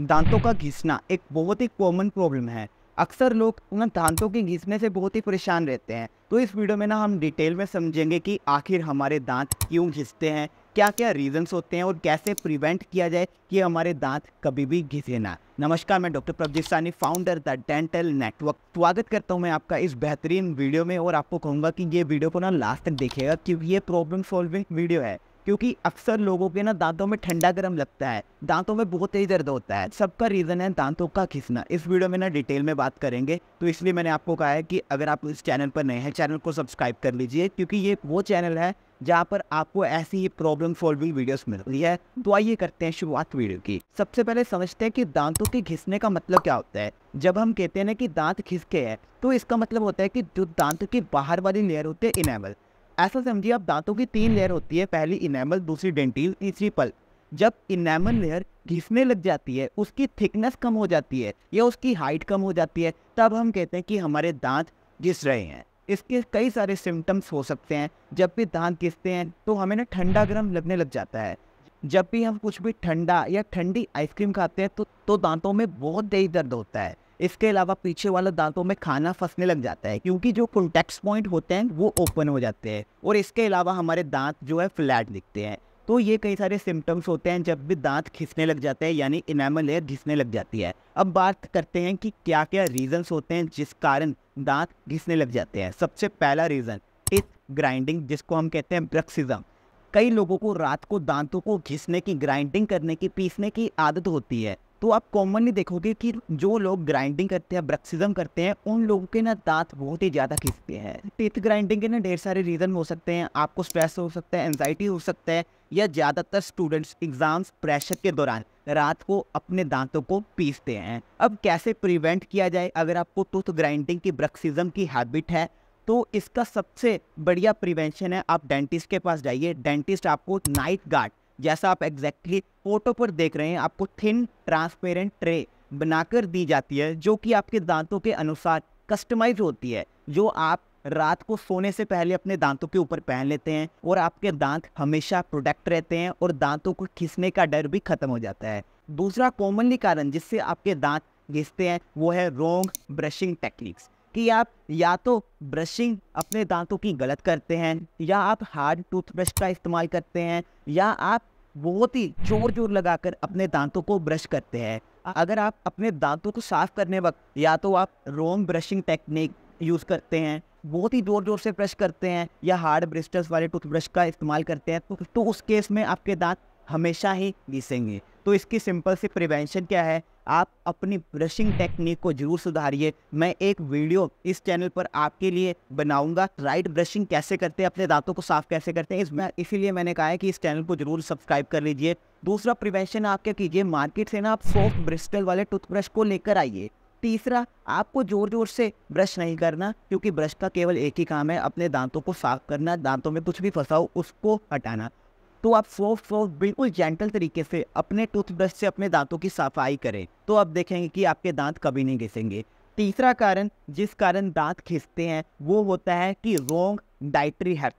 दांतों का घिसना एक बहुत ही कॉमन प्रॉब्लम है अक्सर लोग उन दांतों के घिसने से बहुत ही परेशान रहते हैं तो इस वीडियो में ना हम डिटेल में समझेंगे कि आखिर हमारे दांत क्यों घिसते हैं क्या क्या रीजंस होते हैं और कैसे प्रिवेंट किया जाए कि हमारे दांत कभी भी घिसे ना नमस्कार मैं डॉक्टर प्रभजीत सानी फाउंडर द डेंटल नेटवर्क स्वागत करता हूं मैं आपका इस बेहतरीन वीडियो में और आपको कहूंगा कि ये वीडियो को ना लास्ट तक देखेगा क्योंकि ये प्रॉब्लम सॉल्विंग वीडियो है क्योंकि अक्सर लोगों के ना दांतों में ठंडा गर्म लगता है दांतों में बहुत तेज दर्द होता है सबका रीज़न है दांतों का खिसना इस वीडियो में ना डिटेल में बात करेंगे तो इसलिए मैंने आपको कहा है कि अगर आप इस चैनल पर नए हैं चैनल को सब्सक्राइब कर लीजिए क्योंकि ये वो चैनल है जहाँ पर आपको ऐसी ही प्रॉब्लम सॉल्विंग वीडियोस मिल रही है तो आइए करते हैं शुरुआत वीडियो की सबसे पहले समझते हैं कि दांतों के घिसने का मतलब क्या होता है जब हम कहते हैं ना कि दांत खिसके हैं तो इसका मतलब होता है कि जो दांत के बाहर वाली लेयर होती है इनेबल ऐसा समझिए आप दांतों की तीन लेयर हम्म। होती है पहली इनेमल दूसरी डेंटिल तीसरी पल जब इनेमल लेयर घिसने लग जाती है उसकी थिकनेस कम हो जाती है या उसकी हाइट कम हो जाती है तब हम कहते हैं कि हमारे दांत घिस रहे हैं इसके कई सारे सिम्टम्स हो सकते हैं जब भी दांत घिसते हैं तो हमें ना ठंडा हम्म। गर्म लगने लग जाता है जब भी हम कुछ भी ठंडा या ठंडी आइसक्रीम खाते हैं तो तो दांतों में बहुत तेज दर्द होता है इसके अलावा पीछे वाला दांतों में खाना फंसने लग जाता है क्योंकि जो कॉन्टैक्ट पॉइंट होते हैं वो ओपन हो जाते हैं और इसके अलावा हमारे दांत जो है फ्लैट दिखते हैं तो ये कई सारे सिम्टम्स होते हैं जब भी दांत खिसने लग जाते हैं यानी इनामल लेयर घिसने लग जाती है अब बात करते हैं कि क्या क्या रीजंस होते हैं जिस कारण दांत घिसने लग जाते हैं सबसे पहला रीज़न टिथ ग्राइंडिंग जिसको हम कहते हैं ब्रक्सिज़म कई लोगों को रात को दांतों को घिसने की ग्राइंडिंग करने की पीसने की आदत होती है तो आप कॉमनली देखोगे कि जो लोग ग्राइंडिंग करते हैं ब्रक्सिज्म करते हैं उन लोगों के ना दांत बहुत ही ज़्यादा खींचते हैं टीथ ग्राइंडिंग के ना ढेर सारे रीज़न हो सकते हैं आपको स्ट्रेस हो सकता है एनजाइटी हो सकता है या ज़्यादातर स्टूडेंट्स एग्ज़ाम्स प्रेशर के दौरान रात को अपने दांतों को पीसते हैं अब कैसे प्रिवेंट किया जाए अगर आपको टूथ ग्राइंडिंग की ब्रक्सिज्म की हैबिट है तो इसका सबसे बढ़िया प्रिवेंशन है आप डेंटिस्ट के पास जाइए डेंटिस्ट आपको नाइट गार्ड जैसा आप एग्जैक्टली exactly फोटो पर देख रहे हैं आपको थिन ट्रांसपेरेंट ट्रे बनाकर दी जाती है जो कि आपके दांतों के अनुसार कस्टमाइज होती है जो आप रात को सोने से पहले अपने दांतों के ऊपर पहन लेते हैं और आपके दांत हमेशा प्रोटेक्ट रहते हैं और दांतों को खिसने का डर भी खत्म हो जाता है दूसरा कॉमनली कारण जिससे आपके दांत घिसते हैं वो है रोंग ब्रशिंग टेक्निक्स कि आप या तो ब्रशिंग अपने दांतों की गलत करते हैं या आप हार्ड टूथब्रश का इस्तेमाल करते हैं या आप बहुत ही जोर जोर लगाकर अपने दांतों को ब्रश करते हैं अगर आप अपने दांतों को साफ करने वक्त या तो आप रोम ब्रशिंग टेक्निक यूज़ करते हैं बहुत ही जोर जोर से ब्रश करते हैं या हार्ड ब्रिस्टर्स वाले टूथब्रश का इस्तेमाल करते हैं तो, तो उस केस में आपके दांत हमेशा ही घिसेंगे तो इसकी सिंपल सी प्रिवेंशन क्या है आप अपनी ब्रशिंग टेक्निक को जरूर सुधारिए मैं एक वीडियो इस चैनल पर आपके लिए बनाऊंगा राइट ब्रशिंग कैसे करते हैं अपने दांतों को साफ कैसे करते हैं इसमें इसीलिए मैंने कहा है कि इस चैनल को जरूर सब्सक्राइब कर लीजिए दूसरा प्रिवेंशन आप क्या कीजिए मार्केट से ना आप सॉफ्ट ब्रिस्टल वाले टूथब्रश को लेकर आइए तीसरा आपको जोर जोर से ब्रश नहीं करना क्योंकि ब्रश का केवल एक ही काम है अपने दांतों को साफ करना दांतों में कुछ भी फंसा हो उसको हटाना तो आप सॉफ्ट सॉफ्ट बिल्कुल जेंटल तरीके से अपने टूथब्रश से अपने दांतों की सफाई करें तो आप देखेंगे कि आपके दांत कभी नहीं घिसेंगे तीसरा कारण जिस कारण दांत घिसते हैं वो होता है कि रोंग डाइटरी है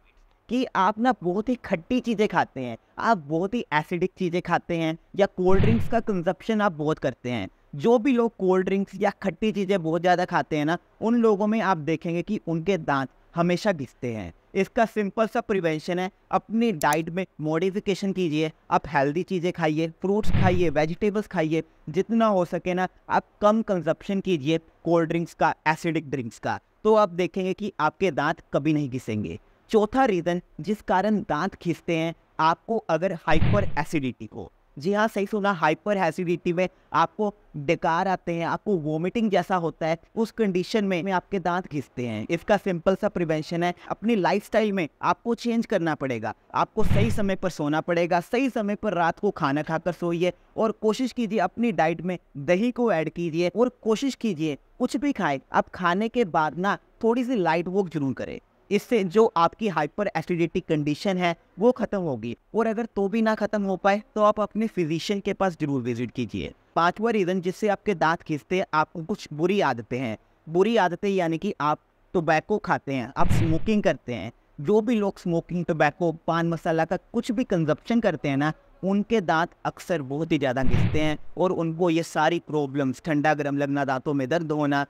कि आप ना बहुत ही खट्टी चीज़ें खाते हैं आप बहुत ही एसिडिक चीज़ें खाते हैं या कोल्ड ड्रिंक्स का कंजप्शन आप बहुत करते हैं जो भी लोग कोल्ड ड्रिंक्स या खट्टी चीज़ें बहुत ज़्यादा खाते हैं ना उन लोगों में आप देखेंगे कि उनके दांत हमेशा घिसते हैं इसका सिंपल सा प्रिवेंशन है अपनी डाइट में मॉडिफिकेशन कीजिए आप हेल्दी चीज़ें खाइए फ्रूट्स खाइए वेजिटेबल्स खाइए जितना हो सके ना आप कम कंजप्शन कीजिए कोल्ड ड्रिंक्स का एसिडिक ड्रिंक्स का तो आप देखेंगे कि आपके दांत कभी नहीं घिसेंगे चौथा रीज़न जिस कारण दांत खिसते हैं आपको अगर हाइपर एसिडिटी हो जी हाँ सही सुना हाइपर एसिडिटी में आपको डकार आते हैं आपको वोमिटिंग जैसा होता है उस कंडीशन में, में आपके दांत घिसते हैं इसका सिंपल सा प्रिवेंशन है अपनी लाइफस्टाइल में आपको चेंज करना पड़ेगा आपको सही समय पर सोना पड़ेगा सही समय पर रात को खाना खाकर सोइए और कोशिश कीजिए अपनी डाइट में दही को ऐड कीजिए और कोशिश कीजिए कुछ भी खाएं आप खाने के बाद ना थोड़ी सी लाइट वॉक जरूर करें इससे जो आपकी हाइपर एसिडिटिक कंडीशन है वो ख़त्म होगी और अगर तो भी ना ख़त्म हो पाए तो आप अपने फिजिशियन के पास ज़रूर विजिट कीजिए पाँचवा रीज़न जिससे आपके दांत खींचते हैं आपको कुछ बुरी आदतें हैं बुरी आदतें यानी कि आप टोबैको खाते हैं आप स्मोकिंग करते हैं जो भी लोग स्मोकिंग टोबैको पान मसाला का कुछ भी कंजप्शन करते हैं ना उनके दांत अक्सर बहुत ही ज़्यादा घिसते हैं और उनको ये सारी प्रॉब्लम्स ठंडा गर्म लगना दांतों में दर्द होना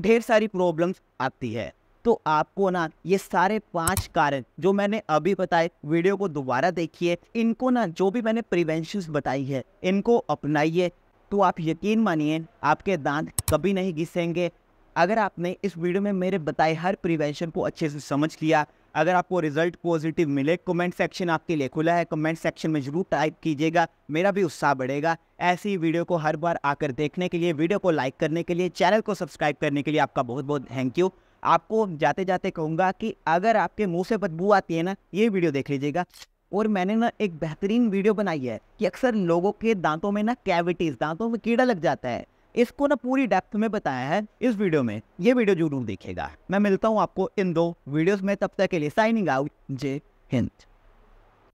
ढेर सारी प्रॉब्लम्स आती है तो आपको ना ये सारे पांच कारण जो मैंने अभी बताए वीडियो को दोबारा देखिए इनको ना जो भी मैंने प्रिवेंशन बताई है इनको अपनाइए तो आप यकीन मानिए आपके दांत कभी नहीं घिसेंगे अगर आपने इस वीडियो में मेरे बताए हर प्रिवेंशन को अच्छे से समझ लिया अगर आपको रिजल्ट पॉजिटिव मिले कमेंट सेक्शन आपके लिए खुला है कमेंट सेक्शन में जरूर टाइप कीजिएगा मेरा भी उत्साह बढ़ेगा ऐसी वीडियो को हर बार आकर देखने के लिए वीडियो को लाइक करने के लिए चैनल को सब्सक्राइब करने के लिए आपका बहुत बहुत थैंक यू आपको जाते जाते कहूँगा कि अगर आपके मुंह से बदबू आती है ना ये वीडियो देख लीजिएगा और मैंने ना एक बेहतरीन वीडियो बनाई है कि अक्सर लोगों के दांतों में ना कैविटीज़ दांतों में कीड़ा लग जाता है इसको ना पूरी डेप्थ में बताया है इस वीडियो में ये वीडियो जरूर देखेगा मैं मिलता हूँ आपको इन दो वीडियोस में तब तक के लिए साइनिंग आउट जे हिंद